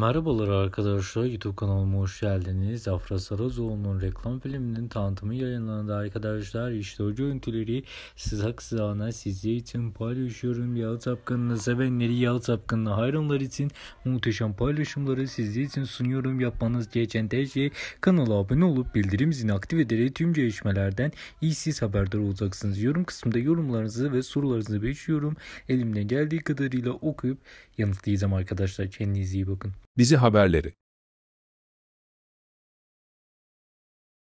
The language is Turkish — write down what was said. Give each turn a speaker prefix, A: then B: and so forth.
A: Merhabalar arkadaşlar, YouTube kanalıma hoş geldiniz. Afra Sarazoğlu'nun reklam filminin tanıtımı yayınlandı arkadaşlar. İşte o görüntüleri sıcak sıcağına sizler için paylaşıyorum. Yalı Tapkanı'na sevenleri Yalı Tapkanı'na hayranlar için muhteşem paylaşımları sizler için sunuyorum. Yapmanız gereken tek şey kanala abone olup bildirim zilini aktif ederek tüm gelişmelerden iyi siz haberdar olacaksınız. Yorum kısmında yorumlarınızı ve sorularınızı bekliyorum. Elimden geldiği kadarıyla okuyup yanıtlayacağım arkadaşlar. Kendinize iyi bakın.
B: Bizi haberleri